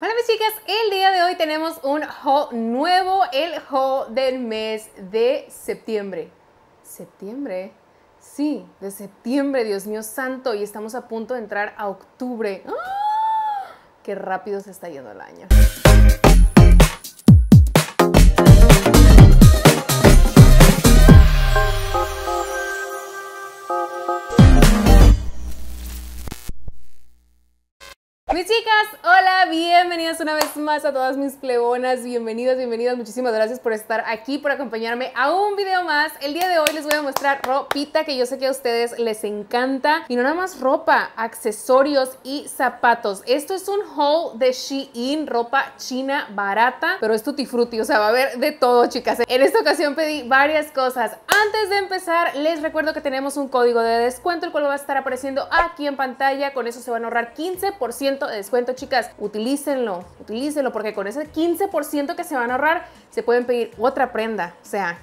Hola mis chicas, el día de hoy tenemos un haul nuevo, el ho del mes de septiembre. ¿Septiembre? Sí, de septiembre, Dios mío santo, y estamos a punto de entrar a octubre. ¡Ah! ¡Qué rápido se está yendo el año! Mis chicas, hola, bienvenidas una vez más a todas mis plebonas, bienvenidas, bienvenidas, muchísimas gracias por estar aquí, por acompañarme a un video más. El día de hoy les voy a mostrar ropita que yo sé que a ustedes les encanta y no nada más ropa, accesorios y zapatos. Esto es un haul de Shein, ropa china barata, pero es tutti frutti, o sea, va a haber de todo, chicas. En esta ocasión pedí varias cosas. Antes de empezar, les recuerdo que tenemos un código de descuento, el cual va a estar apareciendo aquí en pantalla, con eso se van a ahorrar 15% de descuento, chicas utilícenlo, utilícenlo, porque con ese 15% que se van a ahorrar, se pueden pedir otra prenda. O sea,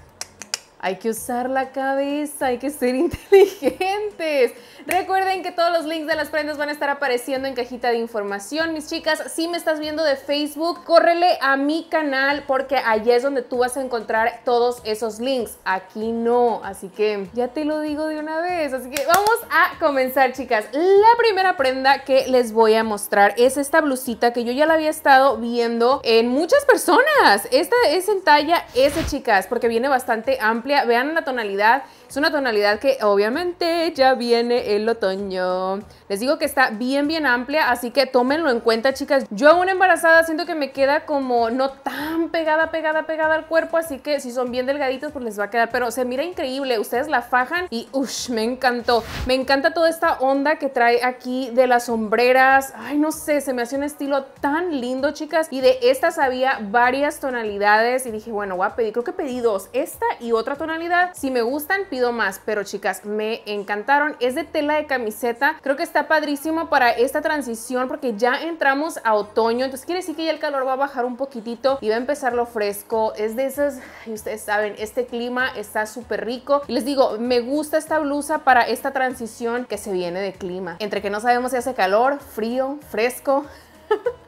hay que usar la cabeza, hay que ser inteligentes. Recuerden que todos los links de las prendas van a estar apareciendo en cajita de información. Mis chicas, si me estás viendo de Facebook, córrele a mi canal porque allí es donde tú vas a encontrar todos esos links. Aquí no, así que ya te lo digo de una vez. Así que vamos a comenzar, chicas. La primera prenda que les voy a mostrar es esta blusita que yo ya la había estado viendo en muchas personas. Esta es en talla S, chicas, porque viene bastante amplia vean la tonalidad es una tonalidad que obviamente ya viene el otoño. Les digo que está bien, bien amplia, así que tómenlo en cuenta, chicas. Yo aún embarazada siento que me queda como no tan pegada, pegada, pegada al cuerpo, así que si son bien delgaditos, pues les va a quedar. Pero se mira increíble, ustedes la fajan y uff, me encantó. Me encanta toda esta onda que trae aquí de las sombreras. Ay, no sé, se me hace un estilo tan lindo, chicas. Y de estas había varias tonalidades y dije, bueno, voy a pedir, creo que pedí dos, esta y otra tonalidad. Si me gustan, pido más, pero chicas, me encantaron. Es de tela de camiseta, creo que está padrísimo para esta transición porque ya entramos a otoño, entonces quiere decir que ya el calor va a bajar un poquitito y va a empezar lo fresco. Es de esas, y ustedes saben, este clima está súper rico. Y les digo, me gusta esta blusa para esta transición que se viene de clima. Entre que no sabemos si hace calor, frío, fresco.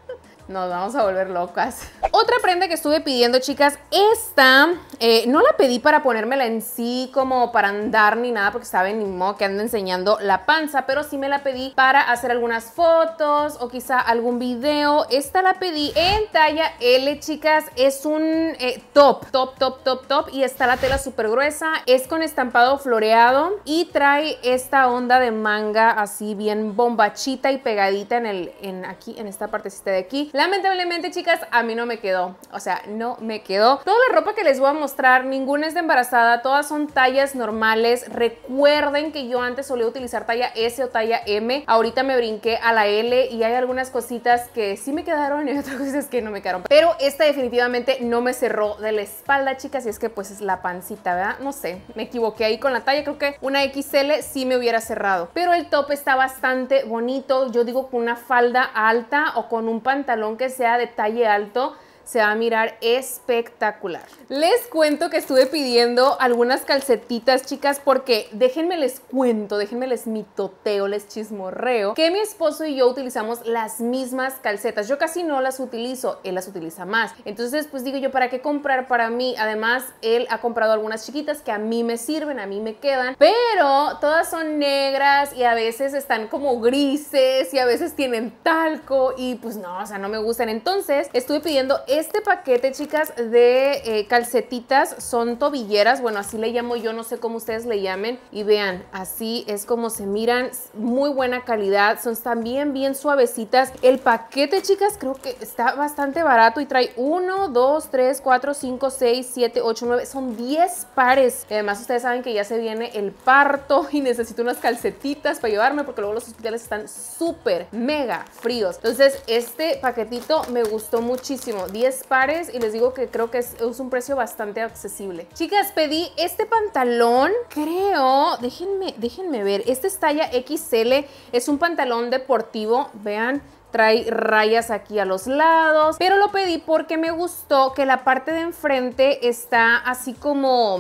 nos vamos a volver locas. Otra prenda que estuve pidiendo, chicas, esta eh, no la pedí para ponérmela en sí como para andar ni nada, porque saben ni modo que ando enseñando la panza, pero sí me la pedí para hacer algunas fotos o quizá algún video. Esta la pedí en talla L, chicas, es un eh, top, top, top, top, top, y está la tela súper gruesa, es con estampado floreado y trae esta onda de manga así bien bombachita y pegadita en el, en aquí, en esta partecita de aquí. Lamentablemente, chicas, a mí no me quedó. O sea, no me quedó. Toda la ropa que les voy a mostrar, ninguna es de embarazada, todas son tallas normales. Recuerden que yo antes solía utilizar talla S o talla M. Ahorita me brinqué a la L y hay algunas cositas que sí me quedaron y otras cosas que no me quedaron. Pero esta definitivamente no me cerró de la espalda, chicas, y es que pues es la pancita, ¿verdad? No sé, me equivoqué ahí con la talla. Creo que una XL sí me hubiera cerrado. Pero el top está bastante bonito. Yo digo con una falda alta o con un pantalón aunque sea de talle alto, se va a mirar espectacular. Les cuento que estuve pidiendo algunas calcetitas, chicas, porque déjenme les cuento, déjenme les mitoteo, les chismorreo, que mi esposo y yo utilizamos las mismas calcetas. Yo casi no las utilizo, él las utiliza más. Entonces, pues digo yo, ¿para qué comprar para mí? Además, él ha comprado algunas chiquitas que a mí me sirven, a mí me quedan, pero todas son negras y a veces están como grises y a veces tienen talco y pues no, o sea, no me gustan. Entonces, estuve pidiendo este paquete, chicas, de eh, calcetitas son tobilleras, bueno, así le llamo yo, no sé cómo ustedes le llamen. Y vean, así es como se miran, muy buena calidad, son también bien suavecitas. El paquete, chicas, creo que está bastante barato y trae 1, 2, 3, 4, 5, 6, 7, 8, 9, son 10 pares. Además, ustedes saben que ya se viene el parto y necesito unas calcetitas para llevarme porque luego los hospitales están súper, mega fríos. Entonces, este paquetito me gustó muchísimo, 10 pares y les digo que creo que es, un precio bastante accesible. Chicas, pedí este pantalón, creo, déjenme, déjenme ver, este es talla XL, es un pantalón deportivo, vean, trae rayas aquí a los lados, pero lo pedí porque me gustó que la parte de enfrente está así como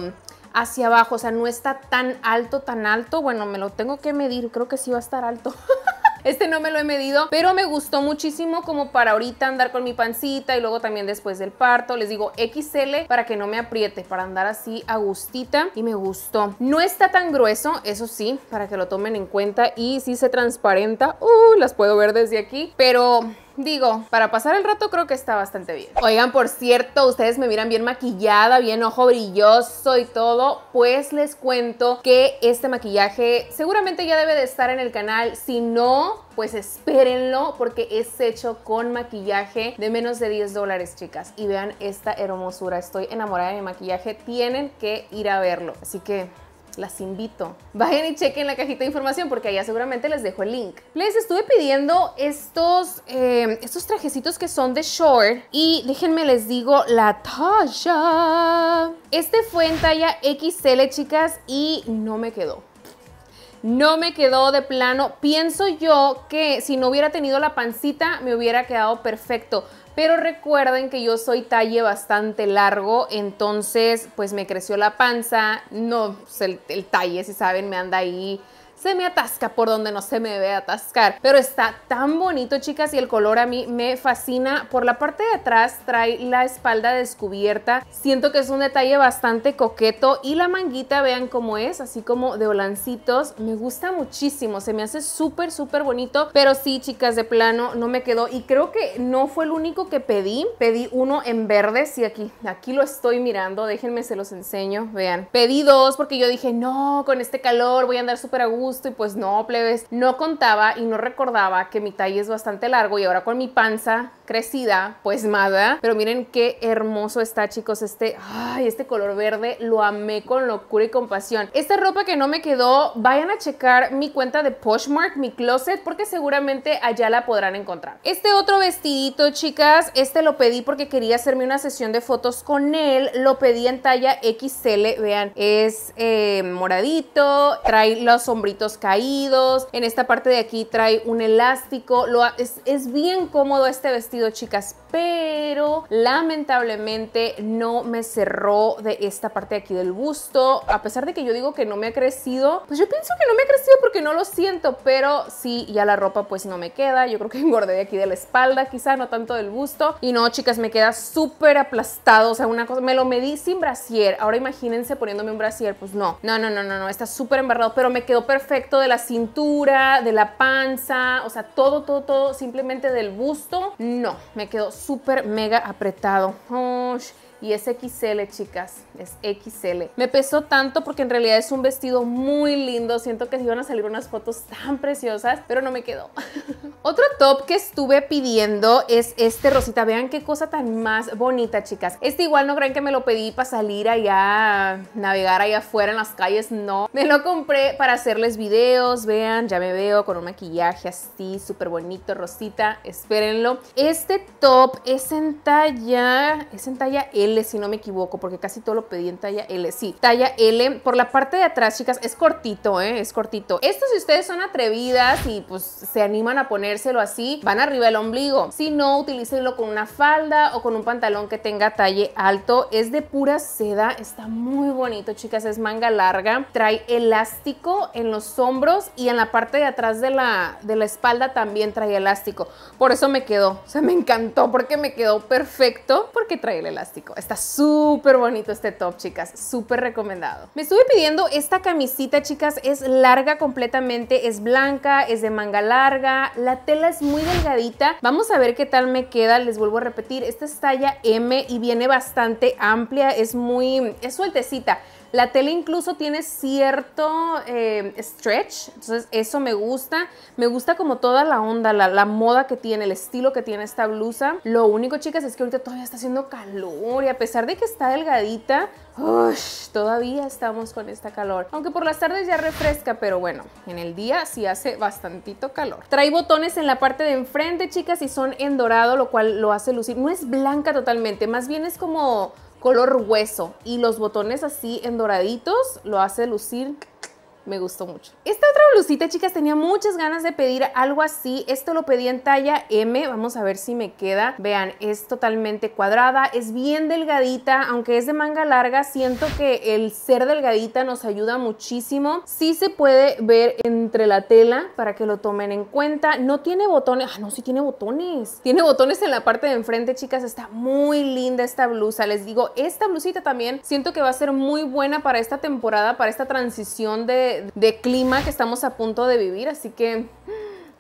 hacia abajo, o sea, no está tan alto, tan alto, bueno, me lo tengo que medir, creo que sí va a estar alto. Este no me lo he medido, pero me gustó muchísimo como para ahorita andar con mi pancita y luego también después del parto. Les digo XL para que no me apriete, para andar así a gustita y me gustó. No está tan grueso, eso sí, para que lo tomen en cuenta y sí se transparenta. Uy, uh, las puedo ver desde aquí, pero digo, para pasar el rato creo que está bastante bien. Oigan, por cierto, ustedes me miran bien maquillada, bien ojo brilloso y todo, pues les cuento que este maquillaje seguramente ya debe de estar en el canal, si no, pues espérenlo porque es hecho con maquillaje de menos de 10 dólares, chicas. Y vean esta hermosura, estoy enamorada de mi maquillaje, tienen que ir a verlo. Así que las invito. Vayan y chequen la cajita de información porque allá seguramente les dejo el link. Les estuve pidiendo estos, eh, estos trajecitos que son de short y déjenme les digo la talla. Este fue en talla XL, chicas, y no me quedó no me quedó de plano. Pienso yo que si no hubiera tenido la pancita me hubiera quedado perfecto. Pero recuerden que yo soy talle bastante largo, entonces pues me creció la panza, no, pues, el, el talle, si saben, me anda ahí se me atasca por donde no se me debe atascar. Pero está tan bonito, chicas, y el color a mí me fascina. Por la parte de atrás trae la espalda descubierta. Siento que es un detalle bastante coqueto y la manguita, vean cómo es, así como de holancitos. Me gusta muchísimo, se me hace súper, súper bonito. Pero sí, chicas, de plano no me quedó y creo que no fue el único que pedí. Pedí uno en verde, sí, aquí, aquí lo estoy mirando, déjenme se los enseño, vean. Pedí dos porque yo dije, no, con este calor voy a andar súper agudo y pues no, plebes, no contaba y no recordaba que mi talla es bastante largo y ahora con mi panza crecida, pues nada. Pero miren qué hermoso está, chicos, este, este color verde, lo amé con locura y compasión. Esta ropa que no me quedó, vayan a checar mi cuenta de Poshmark, mi closet, porque seguramente allá la podrán encontrar. Este otro vestidito, chicas, este lo pedí porque quería hacerme una sesión de fotos con él, lo pedí en talla XL, vean, es eh, moradito, trae los sombritos caídos, en esta parte de aquí trae un elástico, es, es bien cómodo este vestido chicas, pero lamentablemente no me cerró de esta parte de aquí del busto, a pesar de que yo digo que no me ha crecido, pues yo pienso que no me ha crecido porque no lo siento, pero sí, ya la ropa pues no me queda, yo creo que engordé de aquí de la espalda, quizá no tanto del busto, y no chicas, me queda súper aplastado, o sea, una cosa, me lo medí sin brasier, ahora imagínense poniéndome un brasier, pues no, no, no, no, no, no está súper embarrado, pero me quedó perfecto de la cintura, de la panza, o sea, todo, todo, todo, simplemente del busto. No, me quedó súper mega apretado y es XL, chicas, es XL. Me pesó tanto porque en realidad es un vestido muy lindo, siento que se iban a salir unas fotos tan preciosas, pero no me quedó. Otro top que estuve pidiendo es este rosita, vean qué cosa tan más bonita, chicas. Este igual no creen que me lo pedí para salir allá, navegar allá afuera en las calles, no. Me lo compré para hacerles videos, vean, ya me veo con un maquillaje así, súper bonito, rosita, espérenlo. Este top es en talla, es en talla L si no me equivoco, porque casi todo lo pedí en talla L. Sí, talla L. Por la parte de atrás, chicas, es cortito, ¿eh? Es cortito. Esto si ustedes son atrevidas y pues se animan a ponérselo así, van arriba del ombligo. Si no, utilícenlo con una falda o con un pantalón que tenga talle alto. Es de pura seda, está muy bonito, chicas. Es manga larga, trae elástico en los hombros y en la parte de atrás de la, de la espalda también trae elástico. Por eso me quedó, o sea, me encantó porque me quedó perfecto porque trae el elástico. Está súper bonito este top, chicas. Súper recomendado. Me estuve pidiendo esta camisita, chicas. Es larga completamente. Es blanca, es de manga larga. La tela es muy delgadita. Vamos a ver qué tal me queda. Les vuelvo a repetir. Esta es talla M y viene bastante amplia. Es muy... es sueltecita. La tela incluso tiene cierto eh, stretch, entonces eso me gusta. Me gusta como toda la onda, la, moda que tiene, el estilo que tiene esta blusa. Lo único, chicas, es que ahorita todavía está haciendo calor y a pesar de que está delgadita, todavía estamos con esta calor. Aunque por las tardes ya refresca, pero bueno, en el día sí hace bastantito calor. Trae botones en la parte de enfrente, chicas, y son en dorado, lo cual lo hace lucir. No es blanca totalmente, más bien es como color hueso y los botones así en doraditos lo hace lucir me gustó mucho. Esta otra blusita, chicas, tenía muchas ganas de pedir algo así. Esto lo pedí en talla M. Vamos a ver si me queda. Vean, es totalmente cuadrada, es bien delgadita. Aunque es de manga larga, siento que el ser delgadita nos ayuda muchísimo. Sí se puede ver entre la tela para que lo tomen en cuenta. No tiene botones. Ah, no, sí tiene botones. Tiene botones en la parte de enfrente, chicas. Está muy linda esta blusa. Les digo, esta blusita también siento que va a ser muy buena para esta temporada, para esta transición de, de, clima que estamos a punto de vivir, así que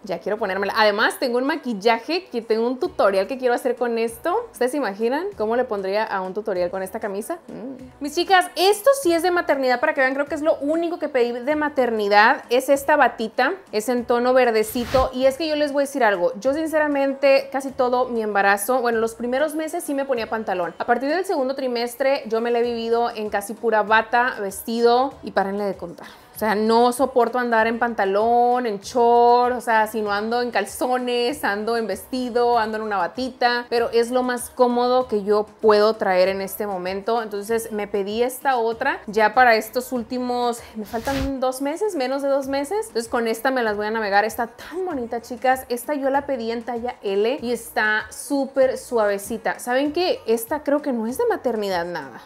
ya quiero ponérmela. Además, tengo un maquillaje que tengo un tutorial que quiero hacer con esto. ¿Ustedes se imaginan cómo le pondría a un tutorial con esta camisa? Mm. Mis chicas, esto sí es de maternidad para que vean. Creo que es lo único que pedí de maternidad. Es esta batita. Es en tono verdecito. Y es que yo les voy a decir algo. Yo sinceramente, casi todo mi embarazo, bueno, los primeros meses sí me ponía pantalón. A partir del segundo trimestre yo me la he vivido en casi pura bata, vestido y párenle de contar. O sea, no soporto andar en pantalón, en short, o sea, si no ando en calzones, ando en vestido, ando en una batita, pero es lo más cómodo que yo puedo traer en este momento. Entonces me pedí esta otra ya para estos últimos, me faltan dos meses, menos de dos meses. Entonces con esta me las voy a navegar. Está tan bonita, chicas. Esta yo la pedí en talla L y está súper suavecita. ¿Saben qué? Esta creo que no es de maternidad nada.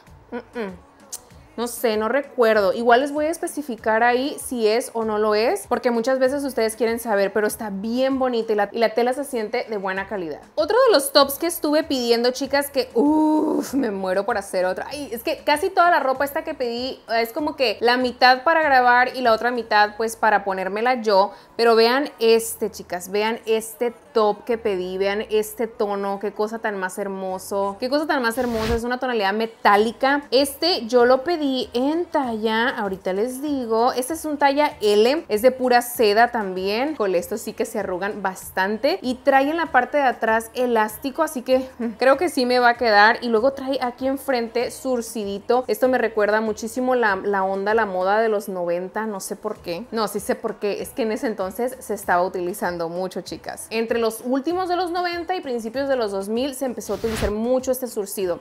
No sé, no recuerdo. Igual les voy a especificar ahí si es o no lo es, porque muchas veces ustedes quieren saber, pero está bien bonita y la, tela se siente de buena calidad. Otro de los tops que estuve pidiendo, chicas, que uff, me muero por hacer otra Ay, es que casi toda la ropa esta que pedí es como que la mitad para grabar y la otra mitad pues para ponérmela yo. Pero vean este, chicas, vean este top que pedí. Vean este tono, qué cosa tan más hermoso. Qué cosa tan más hermosa, es una tonalidad metálica. Este yo lo pedí en talla, ahorita les digo. Este es un talla L, es de pura seda también. Con esto sí que se arrugan bastante. Y trae en la parte de atrás elástico, así que creo que sí me va a quedar. Y luego trae aquí enfrente surcidito. Esto me recuerda muchísimo la, onda, la moda de los 90, no sé por qué. No, sí sé por qué, es que en ese entonces se estaba utilizando mucho, chicas. Entre los últimos de los 90 y principios de los 2000 se empezó a utilizar mucho este surcido.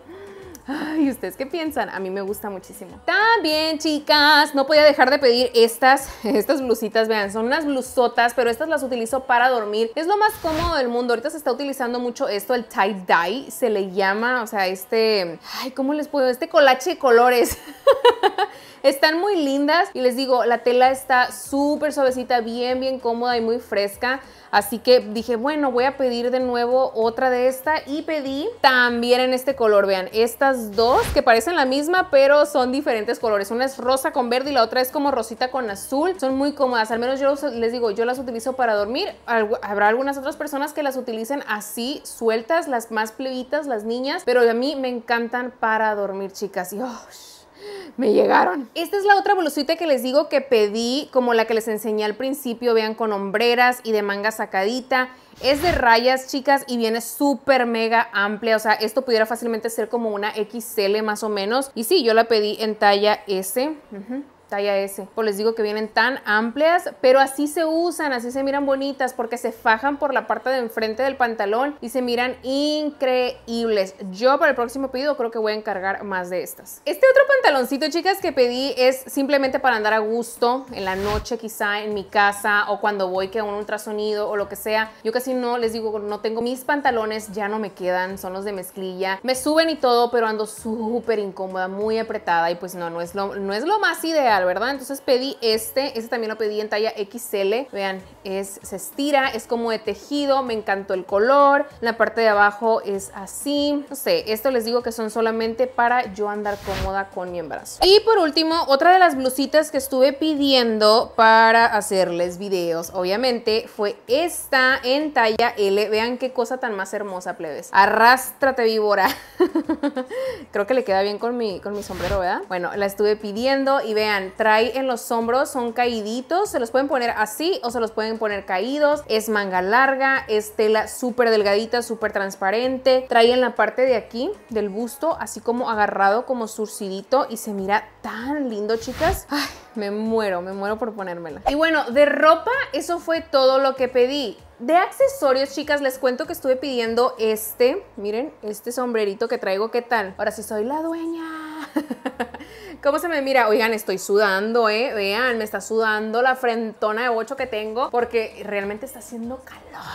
y ¿ustedes qué piensan? A mí me gusta muchísimo. También, chicas, no podía dejar de pedir estas, estas blusitas, vean, son unas blusotas, pero estas las utilizo para dormir. Es lo más cómodo del mundo. Ahorita se está utilizando mucho esto, el tie-dye, se le llama, o sea, este, ay, ¿cómo les puedo? Este colache de colores. Están muy lindas y les digo, la tela está súper suavecita, bien, bien cómoda y muy fresca. Así que dije, bueno, voy a pedir de nuevo otra de esta y pedí también en este color, vean, estas dos que parecen la misma, pero son diferentes colores. Una es rosa con verde y la otra es como rosita con azul. Son muy cómodas, al menos yo les digo, yo las utilizo para dormir. Habrá algunas otras personas que las utilicen así, sueltas, las más plebitas, las niñas, pero a mí me encantan para dormir, chicas. Y oh, me llegaron. Esta es la otra blusita que les digo que pedí, como la que les enseñé al principio, vean, con hombreras y de manga sacadita. Es de rayas, chicas, y viene súper mega amplia. O sea, esto pudiera fácilmente ser como una XL más o menos. Y sí, yo la pedí en talla S talla S. Pues les digo que vienen tan amplias, pero así se usan, así se miran bonitas porque se fajan por la parte de enfrente del pantalón y se miran increíbles. Yo para el próximo pedido creo que voy a encargar más de estas. Este otro pantaloncito, chicas, que pedí es simplemente para andar a gusto en la noche quizá en mi casa o cuando voy que hago un ultrasonido o lo que sea. Yo casi no, les digo, no tengo mis pantalones, ya no me quedan, son los de mezclilla. Me suben y todo, pero ando súper incómoda, muy apretada y pues no, no es lo, no es lo más ideal ¿verdad? Entonces pedí este, este también lo pedí en talla XL, vean, es, se estira, es como de tejido, me encantó el color, la parte de abajo es así, no sé, esto les digo que son solamente para yo andar cómoda con mi embarazo. Y por último, otra de las blusitas que estuve pidiendo para hacerles videos, obviamente, fue esta en talla L, vean qué cosa tan más hermosa, plebes. Arrástrate, víbora. Creo que le queda bien con mi, con mi sombrero, ¿verdad? Bueno, la estuve pidiendo y vean, trae en los hombros, son caíditos, se los pueden poner así o se los pueden poner caídos. Es manga larga, es tela súper delgadita, súper transparente. Trae en la parte de aquí del busto, así como agarrado, como surcidito y se mira tan lindo, chicas. Ay, me muero, me muero por ponérmela. Y bueno, de ropa, eso fue todo lo que pedí. De accesorios, chicas, les cuento que estuve pidiendo este. Miren, este sombrerito que traigo, ¿qué tal? Ahora sí soy la dueña. ¿Cómo se me mira? Oigan, estoy sudando, ¿eh? Vean, me está sudando la frentona de 8 que tengo porque realmente está haciendo calor.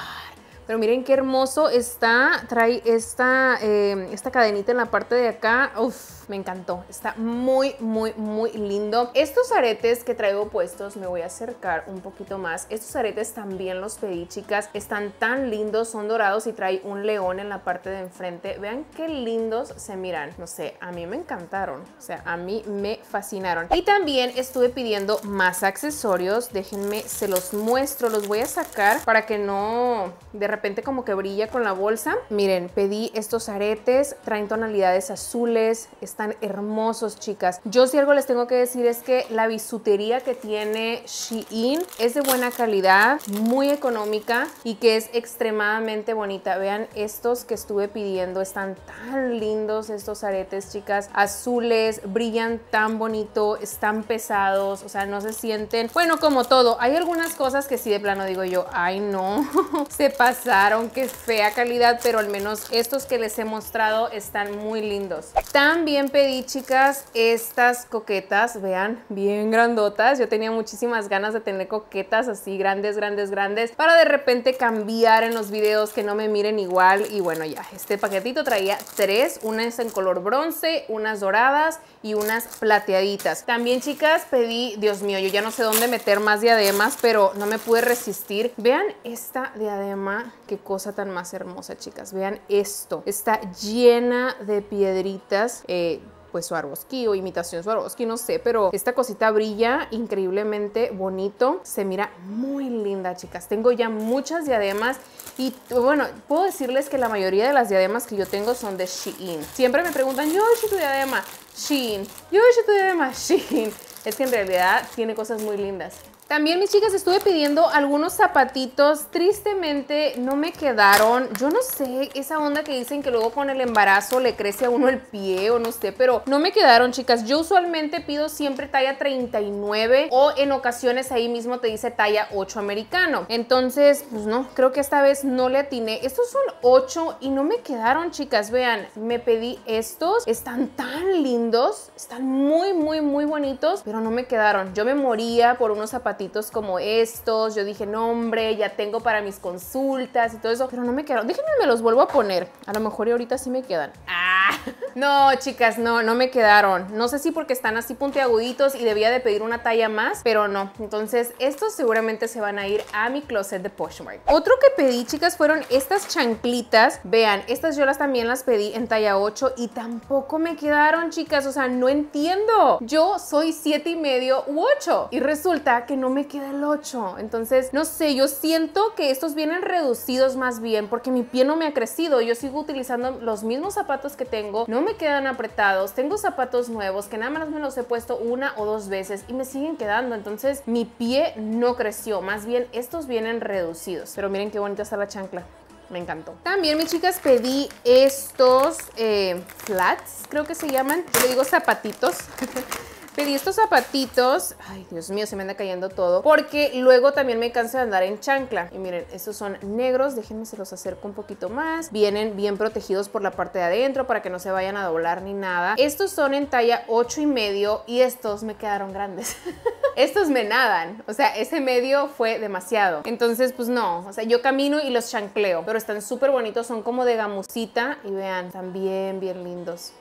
Pero miren qué hermoso está, trae esta, eh, esta cadenita en la parte de acá. Uf, me encantó. Está muy, muy, muy lindo. Estos aretes que traigo puestos me voy a acercar un poquito más. Estos aretes también los pedí, chicas. Están tan lindos, son dorados y trae un león en la parte de enfrente. Vean qué lindos se miran. No sé, a mí me encantaron. O sea, a mí me fascinaron. Y también estuve pidiendo más accesorios. Déjenme, se los muestro. Los voy a sacar para que no de repente como que brilla con la bolsa. Miren, pedí estos aretes. Traen tonalidades azules están hermosos, chicas. Yo si algo les tengo que decir es que la bisutería que tiene Shein es de buena calidad, muy económica y que es extremadamente bonita. Vean estos que estuve pidiendo, están tan lindos estos aretes, chicas. Azules, brillan tan bonito, están pesados, o sea, no se sienten... Bueno, como todo, hay algunas cosas que sí de plano digo yo, ay no, se pasaron, qué fea calidad, pero al menos estos que les he mostrado están muy lindos. También pedí, chicas, estas coquetas, vean, bien grandotas. Yo tenía muchísimas ganas de tener coquetas así grandes, grandes, grandes, para de repente cambiar en los videos, que no me miren igual. Y bueno, ya, este paquetito traía tres, unas en color bronce, unas doradas y unas plateaditas. También, chicas, pedí, Dios mío, yo ya no sé dónde meter más diademas, pero no me pude resistir. Vean esta diadema, qué cosa tan más hermosa, chicas. Vean esto, está llena de piedritas. Eh, pues Swarovski o imitación Swarovski, no sé, pero esta cosita brilla increíblemente bonito, se mira muy linda, chicas. Tengo ya muchas diademas y bueno, puedo decirles que la mayoría de las diademas que yo tengo son de Shein. Siempre me preguntan, yo he tu diadema, Shein, yo he tu diadema, Shein. Es que en realidad tiene cosas muy lindas. También, mis chicas, estuve pidiendo algunos zapatitos. Tristemente no me quedaron. Yo no sé, esa onda que dicen que luego con el embarazo le crece a uno el pie o no sé, pero no me quedaron, chicas. Yo usualmente pido siempre talla 39 o en ocasiones ahí mismo te dice talla 8 americano. Entonces, pues no, creo que esta vez no le atiné. Estos son 8 y no me quedaron, chicas. Vean, me pedí estos. Están tan lindos, están muy, muy, muy bonitos, pero no me quedaron. Yo me moría por unos zapatitos como estos. Yo dije, no, hombre, ya tengo para mis consultas y todo eso. Pero no me quedaron. Déjenme, me los vuelvo a poner. A lo mejor ahorita sí me quedan. Ah. No, chicas, no, no me quedaron. No sé si porque están así puntiaguditos y debía de pedir una talla más, pero no. Entonces, estos seguramente se van a ir a mi closet de Poshmark. Otro que pedí, chicas, fueron estas chanclitas. Vean, estas yo las también las pedí en talla 8 y tampoco me quedaron, chicas. O sea, no entiendo. Yo soy 7 y medio u 8 y resulta que no no me queda el 8. Entonces, no sé, yo siento que estos vienen reducidos más bien porque mi pie no me ha crecido. Yo sigo utilizando los mismos zapatos que tengo, no me quedan apretados. Tengo zapatos nuevos que nada más me los he puesto una o dos veces y me siguen quedando. Entonces, mi pie no creció. Más bien, estos vienen reducidos. Pero miren qué bonita está la chancla me encantó. También, mis chicas, pedí estos eh, flats, creo que se llaman. le digo zapatitos. Pedí estos zapatitos. Ay, Dios mío, se me anda cayendo todo. Porque luego también me canso de andar en chancla. Y miren, estos son negros. Déjenme se los acerco un poquito más. Vienen bien protegidos por la parte de adentro para que no se vayan a doblar ni nada. Estos son en talla 8 y medio y estos me quedaron grandes. estos me nadan. O sea, ese medio fue demasiado. Entonces, pues no. O sea, yo camino y los chancleo. Pero están súper bonitos. Son como de gamusita. Y vean, están bien, bien lindos.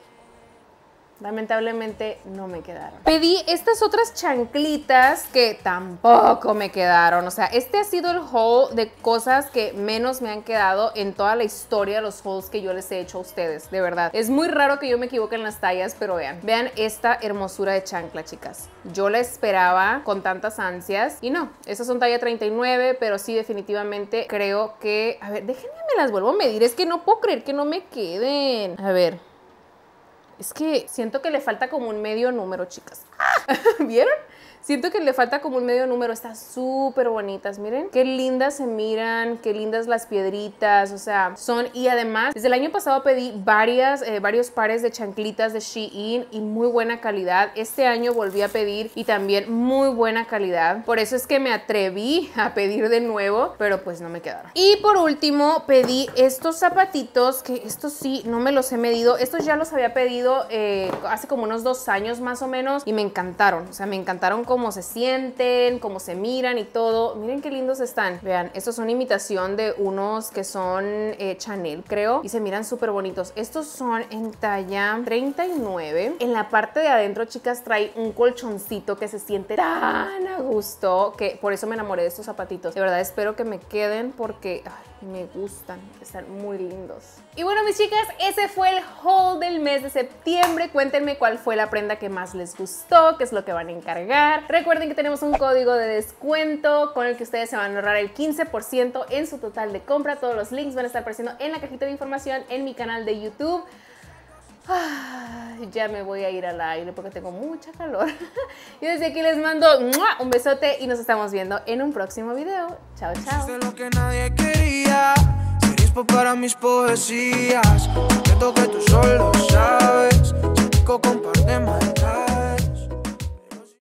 Lamentablemente no me quedaron. Pedí estas otras chanclitas que tampoco me quedaron. O sea, este ha sido el haul de cosas que menos me han quedado en toda la historia de los hauls que yo les he hecho a ustedes, de verdad. Es muy raro que yo me equivoque en las tallas, pero vean. Vean esta hermosura de chancla, chicas. Yo la esperaba con tantas ansias y no, esas son talla 39, pero sí definitivamente creo que... A ver, déjenme me las vuelvo a medir. Es que no puedo creer que no me queden. A ver... Es que siento que le falta como un medio número, chicas. ¿Vieron? Siento que le falta como un medio número. Están súper bonitas, miren. Qué lindas se miran, qué lindas las piedritas, o sea, son... Y además, desde el año pasado pedí varias, eh, varios pares de chanclitas de Shein y muy buena calidad. Este año volví a pedir y también muy buena calidad. Por eso es que me atreví a pedir de nuevo, pero pues no me quedaron. Y por último, pedí estos zapatitos, que estos sí, no me los he medido. Estos ya los había pedido eh, hace como unos dos años más o menos y me encantaron. O sea, me encantaron cómo se sienten, cómo se miran y todo. Miren qué lindos están. Vean, estos son imitación de unos que son eh, Chanel, creo, y se miran súper bonitos. Estos son en talla 39. En la parte de adentro, chicas, trae un colchoncito que se siente tan a gusto que por eso me enamoré de estos zapatitos. De verdad, espero que me queden porque me gustan, están muy lindos. Y bueno mis chicas, ese fue el haul del mes de septiembre. Cuéntenme cuál fue la prenda que más les gustó, qué es lo que van a encargar. Recuerden que tenemos un código de descuento con el que ustedes se van a ahorrar el 15% en su total de compra. Todos los links van a estar apareciendo en la cajita de información en mi canal de YouTube. Ah ya me voy a ir al aire porque tengo mucha calor. y desde aquí les mando un besote y nos estamos viendo en un próximo video. Chao, chao. lo que quería, para mis poesías. solo,